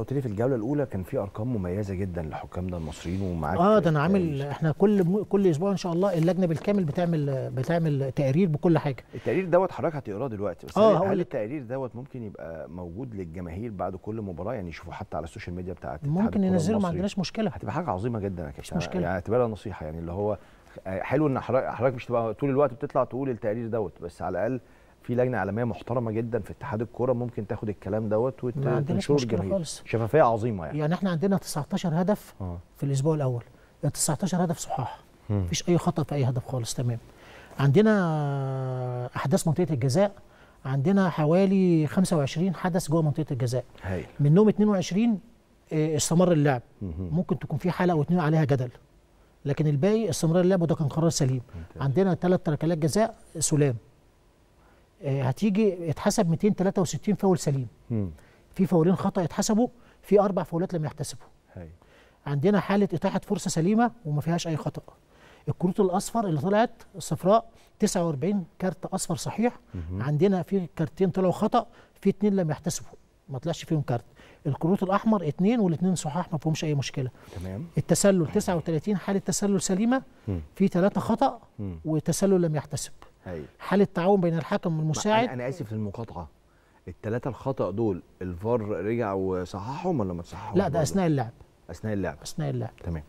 قلت لي في الجوله الاولى كان في ارقام مميزه جدا ده المصريين ومعاك اه ده انا عامل احنا كل م... كل اسبوع ان شاء الله اللجنه بالكامل بتعمل بتعمل تقرير بكل حاجه التقرير دوت حضرتك هتقراه دلوقتي بس آه هل التقرير دوت ممكن يبقى موجود للجماهير بعد كل مباراه يعني يشوفوا حتى على السوشيال ميديا بتاعت ممكن ننزله ما عندناش مشكله هتبقى حاجه عظيمه جدا يا كابتن مش مشكله يعني اعتبرها نصيحه يعني اللي هو آه، حلو ان حضرتك مش تبقى طول الوقت بتطلع تقول التقرير دوت بس على الاقل في لجنه اعلاميه محترمه جدا في اتحاد الكوره ممكن تاخد الكلام دوت وتنشره خالص شفافيه عظيمه يعني يعني احنا عندنا 19 هدف آه. في الاسبوع الاول 19 هدف صحاح مفيش اي خطا في اي هدف خالص تمام عندنا احداث منطقه الجزاء عندنا حوالي 25 حدث جوه منطقه الجزاء هي. منهم 22 استمر اللعب ممكن تكون في حاله او اثنين عليها جدل لكن الباقي استمرار اللعب وده كان قرار سليم عندنا ثلاث ركلات جزاء سلام آه، هتيجي اتحسب 263 فاول سليم في فاولين خطا اتحسبوا في اربع فاولات لم يحتسبوا عندنا حاله اتاحه فرصه سليمه وما فيهاش اي خطا الكروت الاصفر اللي طلعت الصفراء 49 كارت اصفر صحيح عندنا في كارتين طلعوا خطا في اثنين لم يحتسبوا ما طلعش فيهم كارت الكروت الاحمر اثنين والاثنين صحاح ما فيهمش اي مشكله تمام التسلل 39 حاله تسلل سليمه في ثلاثه خطا وتسلل لم يحتسب أيوة. حاله تعاون بين الحكم والمساعد انا اسف للمقاطعه الثلاثه الخطا دول الفار رجع وصححهم ولا ما تصححهم لا ده اثناء اللعب اثناء اللعب اثناء اللعب تمام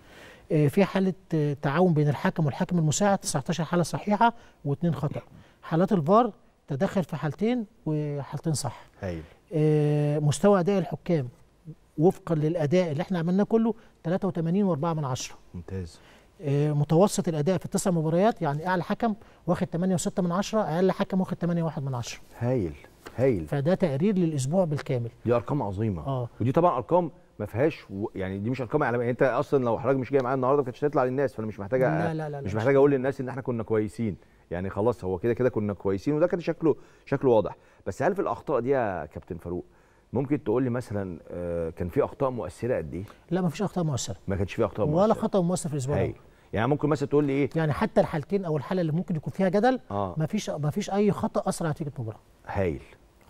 آه، في حاله تعاون بين الحكم والحكم المساعد 19 حاله صحيحه واثنين خطا حالات الفار تدخل في حالتين وحالتين صح ايوه آه، مستوى اداء الحكام وفقا للاداء اللي احنا عملناه كله 83 و4 من 10 ممتاز آه، متوسط الاداء في التسع مباريات يعني اعلى حكم واخد 8 و6 من 10 اقل حكم واخد 8 و1 من 10 هايل هايل فده تقرير للاسبوع بالكامل دي ارقام عظيمه آه. ودي طبعا ارقام ما فيهاش و... يعني دي مش ارقام اعلاميه يعني انت اصلا لو حضرتك مش جاي معايا النهارده ما كانتش هتطلع للناس فانا مش محتاجه لا لا لا مش محتاج اقول للناس ان احنا كنا كويسين يعني خلاص هو كده كده كنا كويسين وده كان شكله شكله واضح بس هل في الاخطاء دي يا كابتن فاروق ممكن تقول لي مثلا آه، كان في اخطاء مؤثره قد ايه لا ما فيش اخطاء مؤثره ما كانش في اخطاء مؤثره ولا خطا مؤثر في الاسبوع ده يعني ممكن مثلا تقول لي ايه يعني حتى الحالتين او الحاله اللي ممكن يكون فيها جدل آه. ما فيش ما فيش اي خطا اثر على نتيجه المباراه هايل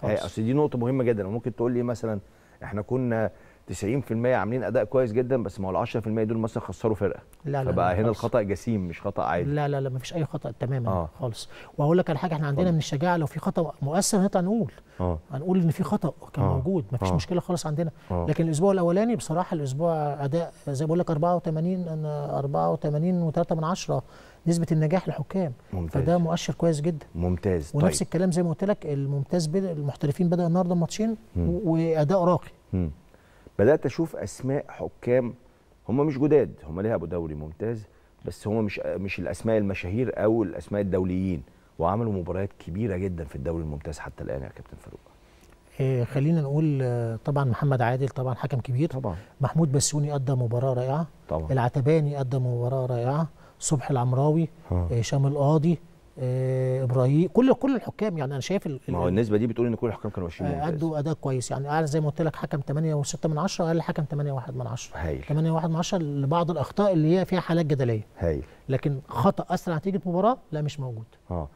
اصل دي نقطه مهمه جدا ممكن تقول لي مثلا احنا كنا 90% عاملين اداء كويس جدا بس ما هو ال 10% دول مثلا خسروا فرقه لا لا فبقى لا هنا الخطا جسيم مش خطا عادي لا لا لا ما فيش اي خطا تماما آه. خالص واقول لك على حاجه احنا عندنا آه. من الشجاعه لو في خطا مؤثر هنطلع نقول آه. هنقول ان في خطا كان آه. موجود ما فيش آه. مشكله خالص عندنا آه. لكن الاسبوع الاولاني بصراحه الاسبوع اداء زي بقول لك 84 انا 84 و3 من نسبه النجاح للحكام ممتاز. فده مؤشر كويس جدا ممتاز طيب. ونفس طيب. الكلام زي ما قلت لك الممتاز بدا المحترفين بدأ النهارده ماتشين واداء راقي بدات اشوف اسماء حكام هم مش جداد هم لعبوا دوري ممتاز بس هم مش مش الاسماء المشاهير او الاسماء الدوليين وعملوا مباريات كبيره جدا في الدوري الممتاز حتى الان يا كابتن فاروق آه، خلينا نقول آه، طبعا محمد عادل طبعا حكم كبير طبعا محمود بسيوني ادى مباراه رائعه طبعا العتباني ادى مباراه رائعه صبحي العمراوي هشام آه، القاضي آه، ابراهيم كل كل الحكام يعني انا شايف ما هو النسبه دي بتقول ان كل الحكام كانوا ماشيين ممتاز ادوا اداء كويس يعني اعلى زي ما قلت لك حكم 8.6 من 10 اقل حكم 8.1 من 10 هايل 8.1 من 10 لبعض الاخطاء اللي هي فيها حالات جدليه هايل لكن خطا اثر على نتيجه مباراه لا مش موجود اه